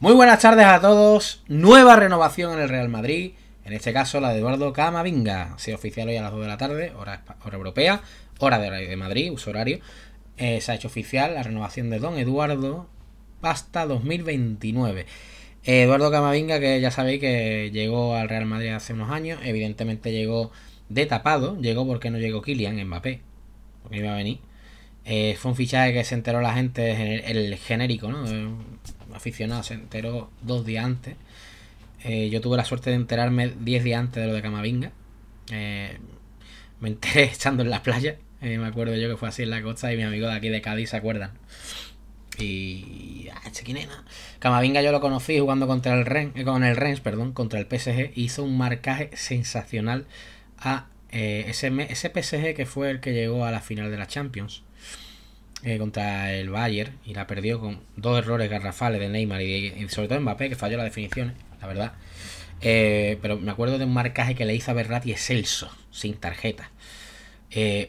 Muy buenas tardes a todos. Nueva renovación en el Real Madrid. En este caso la de Eduardo Camavinga. Se oficial hoy a las 2 de la tarde, hora, europea, hora de, de Madrid, uso horario. Eh, se ha hecho oficial la renovación de Don Eduardo hasta 2029. Eh, Eduardo Camavinga, que ya sabéis que llegó al Real Madrid hace unos años, evidentemente llegó de tapado, llegó porque no llegó Kylian Mbappé, porque iba a venir. Eh, fue un fichaje que se enteró la gente, el, genérico, ¿no? Eh, aficionado, se enteró dos días antes. Eh, yo tuve la suerte de enterarme diez días antes de lo de Camavinga. me enteré estando en la playa. me acuerdo yo que fue así en la costa y mi amigo de aquí de Cádiz se acuerdan. Y. Ah, Camavinga yo lo conocí jugando contra el Ren, con el Rennes, perdón, contra el PSG. Hizo un marcaje sensacional a eh, ese, ese PSG que fue el que llegó a la final de la Champions eh, contra el Bayern y la perdió con dos errores garrafales de Neymar y, sobre todo Mbappé que falló las definiciones, la verdad. Eh, pero me acuerdo de un marcaje que le hizo a Berratti excelso, sin tarjeta.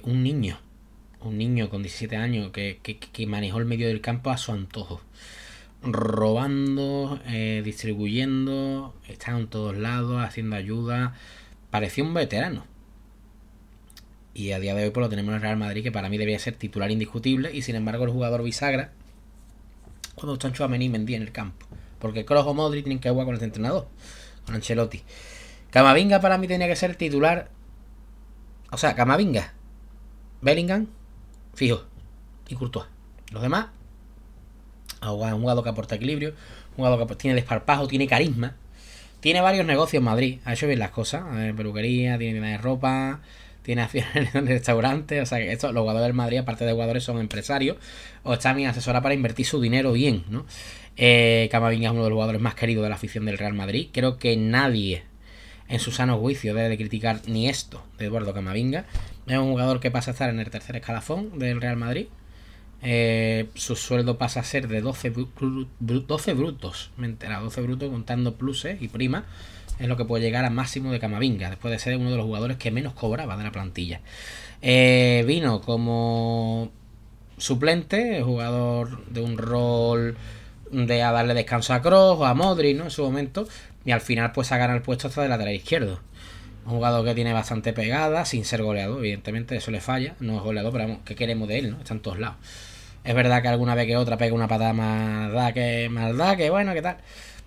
un niño, un niño con 17 años que, manejó el medio del campo a su antojo. Robando, distribuyendo, Estaba en todos lados, haciendo ayuda. Parecía un veterano y a día de hoy pues lo tenemos en el Real Madrid, que para mí debía ser titular indiscutible. Y sin embargo el jugador bisagra, cuando están Chouameni y Mendy en el campo. Porque Kroos o Modri tienen que jugar con el entrenador, con Ancelotti. Camavinga para mí tenía que ser titular. O sea, Camavinga, Bellingham, fijo, y Courtois. Los demás, un jugador que aporta equilibrio, un jugador que tiene desparpajo, tiene carisma. Tiene varios negocios en Madrid, ha hecho bien las cosas. Eh, peluquería, tiene tienda de ropa, tiene acciones en restaurantes, o sea que los jugadores del Madrid, aparte de jugadores, son empresarios, o está mi asesora para invertir su dinero bien, ¿no? Eh, Camavinga es uno de los jugadores más queridos de la afición del Real Madrid. Creo que nadie en su sano juicio debe de criticar ni esto de Eduardo Camavinga. Es un jugador que pasa a estar en el tercer escalafón del Real Madrid. Eh, su sueldo pasa a ser de 12, brutos, me entera, 12 brutos contando pluses y prima. es lo que puede llegar a máximo de Camavinga, después de ser uno de los jugadores que menos cobraba de la plantilla. Eh, vino como suplente, jugador de un rol de a darle descanso a Cross o a modri ¿no? En su momento, y al final pues a ganar el puesto hasta de lateral izquierdo jugador que tiene bastante pegada, sin ser goleado evidentemente eso le falla. No es goleado pero vamos, ¿qué queremos de él? ¿no? Está en todos lados. Es verdad que alguna vez que otra pega una patada más da que maldad, que bueno, que tal?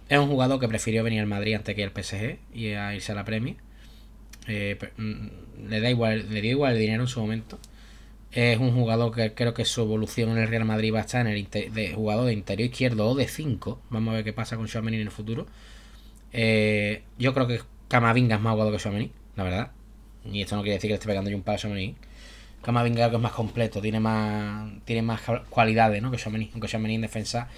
Es un jugador que prefirió venir al Madrid antes que al PSG y a irse a la Premier. Eh, mm, le da igual, le dio igual el dinero en su momento. Es un jugador que creo que su evolución en el Real Madrid va a estar en el de jugador de interior izquierdo o de 5. Vamos a ver qué pasa con Xiaomeni en el futuro. Eh, yo creo que es Camavinga es más jugado que Chouameni, la verdad. Y esto no quiere decir que le esté pegando yo un palo a Chouameni. Camavinga que es más completo, tiene más tiene más cualidades ¿no? que Chouameni. Aunque en defensa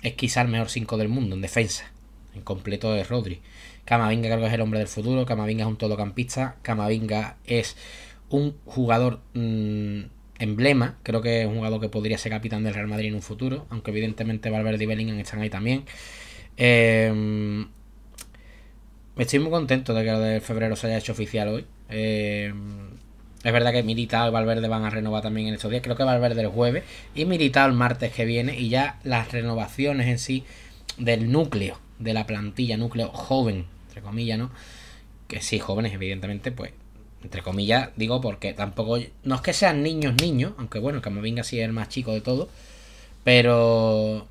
es quizá el mejor 5 del mundo, en defensa. En completo de Rodri. Camavinga creo que es el hombre del futuro. Camavinga es un todocampista. Camavinga es un jugador mm, emblema. Creo que es un jugador que podría ser capitán del Real Madrid en un futuro. Aunque evidentemente Valverde y Bellingham están ahí también. Eh, estoy muy contento de que lo de febrero se haya hecho oficial hoy. Eh, es verdad que Militao y Valverde van a renovar también en estos días. Creo que Valverde el jueves y Militao el martes que viene. Y ya las renovaciones en sí del núcleo, de la plantilla, núcleo joven, entre comillas, ¿no? Que sí, jóvenes, evidentemente, pues, entre comillas, digo porque tampoco. No es que sean niños, niños, aunque bueno, que Camavinga sí es el más chico de todo. Pero.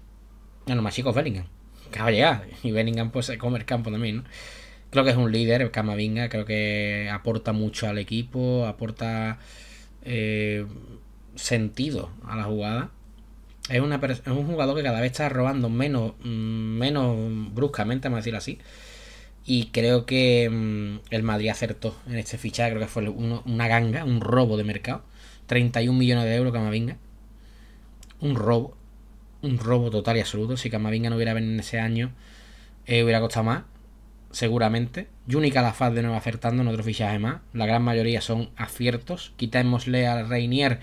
Bueno, más chico es Bellingham, que va a llegar. Y Bellingham, pues, se come el campo también, ¿no? Creo que es un líder, Camavinga, creo que aporta mucho al equipo, aporta eh, sentido a la jugada. Es, un jugador que cada vez está robando menos, mm, menos bruscamente, vamos a decir así. Y creo que mm, el Madrid acertó en este fichaje, creo que fue una ganga, un robo de mercado. 31 millones de euros Camavinga. Un robo. Un robo total y absoluto. Si Camavinga no hubiera venido en ese año, eh, hubiera costado más seguramente. la faz de nuevo acertando en otros fichajes más. La gran mayoría son aciertos. Quitémosle al Reinier,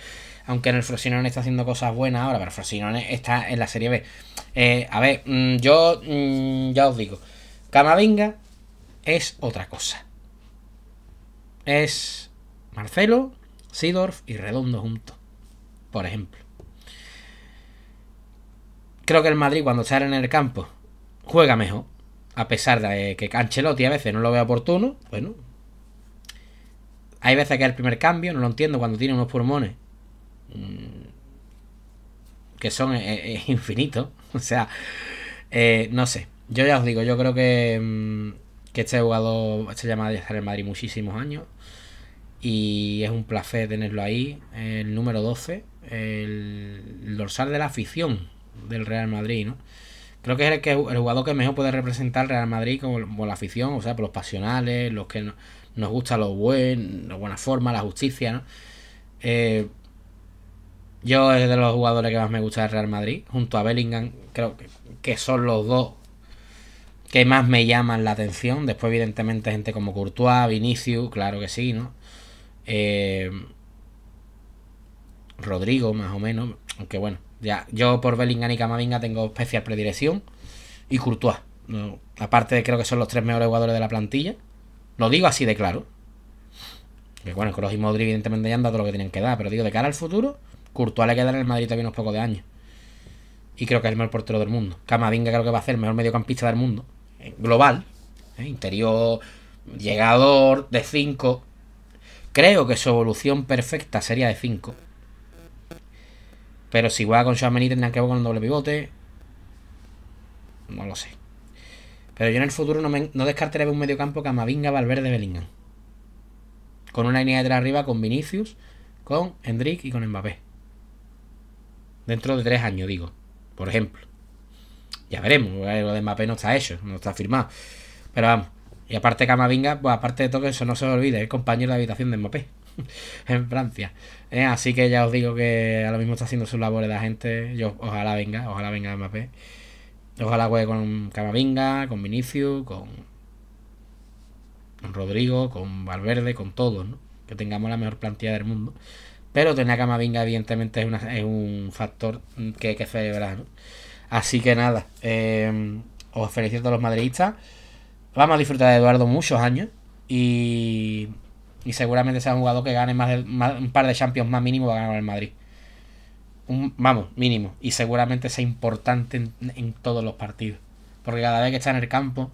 aunque en el Frosinone está haciendo cosas buenas ahora, pero Frosinone está en la Serie B. Eh, a ver, mm, yo mm, ya os digo, Camavinga es otra cosa. Es Marcelo, Sidorf y Redondo juntos, por ejemplo. Creo que el Madrid cuando sale en el campo juega mejor a pesar de que Ancelotti a veces no lo vea oportuno, bueno, hay veces que es el primer cambio, no lo entiendo cuando tiene unos pulmones mm, que son eh, eh, infinitos, o sea, eh, no sé, yo ya os digo, yo creo que, mm, este jugador se llama de estar en Madrid muchísimos años y es un placer tenerlo ahí, el número 12, el dorsal de la afición del Real Madrid, ¿no? creo que es el, jugador que mejor puede representar Real Madrid como, la afición, o sea, por los pasionales, los que nos gusta lo bueno, la buena forma, la justicia, ¿no? Eh, yo es de los jugadores que más me gusta del Real Madrid, junto a Bellingham, creo que, son los dos que más me llaman la atención. Después, evidentemente, gente como Courtois, Vinicius, claro que sí, ¿no? Eh, Rodrigo, más o menos. Aunque bueno, ya yo por Bellingham y Camavinga tengo especial predilección. Y Courtois. aparte de creo que son los tres mejores jugadores de la plantilla. Lo digo así de claro. Que bueno, Kroos y Modri evidentemente ya han dado lo que tienen que dar. Pero digo, de cara al futuro, Courtois le queda en el Madrid también unos pocos de años. Y creo que es el mejor portero del mundo. Camavinga creo que va a ser el mejor mediocampista del mundo. Eh, global. Eh, interior, llegador, de 5. Creo que su evolución perfecta sería de 5. Pero si juega con y tendrán que jugar con un doble pivote. No lo sé. Pero yo en el futuro no, me, no descartaré un mediocampo Camavinga, Valverde, Bellingham. Con una línea de atrás arriba con Vinicius, con Hendrik y con Mbappé. Dentro de tres años, digo. Por ejemplo. Ya veremos. Eh, lo de Mbappé no está hecho, no está firmado. Pero vamos. Y aparte Camavinga, pues aparte de todo eso no se olvide, es compañero de habitación de Mbappé. en Francia. Eh, así que ya os digo que ahora mismo está haciendo sus labores de gente Yo, ojalá venga, ojalá venga map Ojalá juegue con Camavinga, con Vinicius, con, Rodrigo, con Valverde, con todos, Que tengamos la mejor plantilla del mundo. Pero tener a Camavinga, evidentemente, es, un factor que hay que celebrar, Así que nada, em, os felicito a los madridistas. Vamos a disfrutar de Eduardo muchos años. Y y seguramente sea un jugador que gane más, un par de Champions más mínimo va a ganar el Madrid. Un, vamos, mínimo. Y seguramente sea importante en, todos los partidos. Porque cada vez que está en el campo,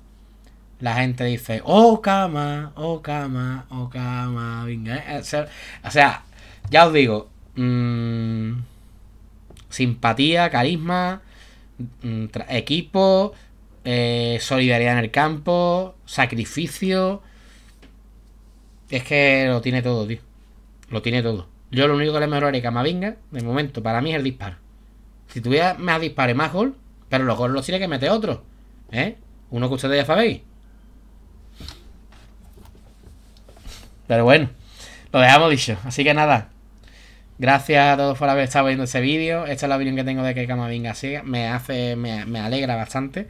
la gente dice, oh cama, oh cama, oh cama, venga. Eh, o sea, ya os digo, mm, simpatía, carisma, mm, equipo, eh, solidaridad en el campo, sacrificio. Es que lo tiene todo, tío. Lo tiene todo. Yo lo único que le mejoraría que a de momento, para mí es el disparo. Si tuviera más disparé más gol, pero los goles los tiene que meter otro. ¿Eh? Uno que ustedes ya sabéis. Pero bueno, lo dejamos dicho. Así que nada. Gracias a todos por haber estado viendo este vídeo. Esta es la opinión que tengo de que Camavinga siga. Me hace. Me, me alegra bastante.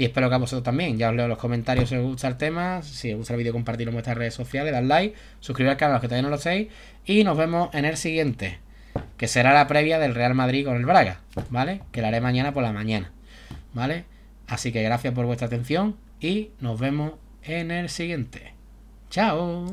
Y espero que a vosotros también. Ya os leo los comentarios si os gusta el tema. Si os gusta el vídeo, compartidlo en vuestras redes sociales, dad like, suscribiros al canal los que todavía no lo hacéis. Y nos vemos en el siguiente, que será la previa del Real Madrid con el Braga, ¿vale? Que la haré mañana por la mañana, ¿vale? Así que gracias por vuestra atención y nos vemos en el siguiente. ¡Chao!